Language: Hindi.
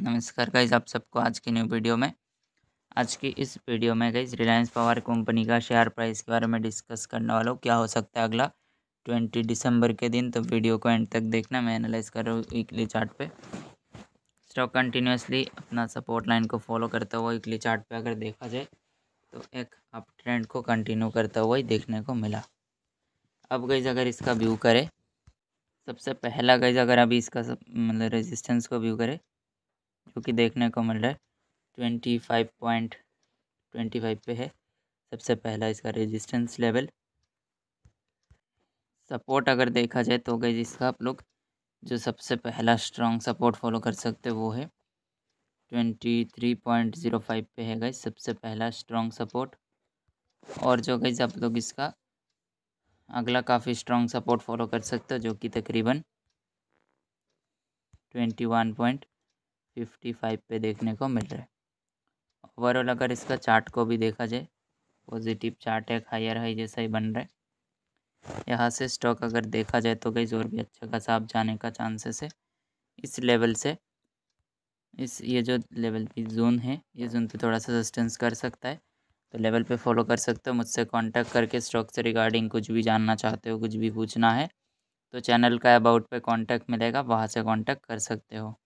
नमस्कार गाइज आप सबको आज की न्यू वीडियो में आज की इस वीडियो में गाइज रिलायंस पावर कंपनी का शेयर प्राइस के बारे में डिस्कस करने वाला हूँ क्या हो सकता है अगला ट्वेंटी दिसंबर के दिन तो वीडियो को एंड तक देखना मैं एनालाइज कर रहा हूँ वीकली चार्ट पे स्टॉक कंटिन्यूसली अपना सपोर्ट लाइन को फॉलो करता हुआ वीकली चार्ट पे अगर देखा जाए तो एक अप ट्रेंड को कंटिन्यू करता हुआ ही देखने को मिला अब गईज अगर इसका व्यू करें सबसे पहला गईज अगर अभी इसका मतलब रेजिस्टेंस को व्यू करें जो कि देखने को मिल रहा है twenty five point twenty five पे है सबसे पहला इसका रेजिस्टेंस लेवल सपोर्ट अगर देखा जाए तो गई इसका आप लोग जो सबसे पहला स्ट्रॉन्ग सपोर्ट फॉलो कर सकते वो है twenty three point zero five पे है गई सबसे पहला स्ट्रॉन्ग सपोर्ट और जो गई आप लोग इसका अगला काफ़ी स्ट्रॉन्ग सपोर्ट फॉलो कर सकते हो जो कि तकरीबन twenty one point fifty five पे देखने को मिल रहा है ओवरऑल अगर इसका चार्ट को भी देखा जाए पॉजिटिव चार्ट है हायर हाई जैसा ही बन रहा है यहाँ से स्टॉक अगर देखा जाए तो कई और भी अच्छा खासा आप जाने का चांसेस है इस लेवल से इस ये जो लेवल की जोन है ये जोन पे थोड़ा सा सस्टेंस कर सकता है तो लेवल पे फॉलो कर सकते हो मुझसे कांटेक्ट करके स्टॉक से रिगार्डिंग कुछ भी जानना चाहते हो कुछ भी पूछना है तो चैनल का अबाउट पे कांटेक्ट मिलेगा वहाँ से कांटेक्ट कर सकते हो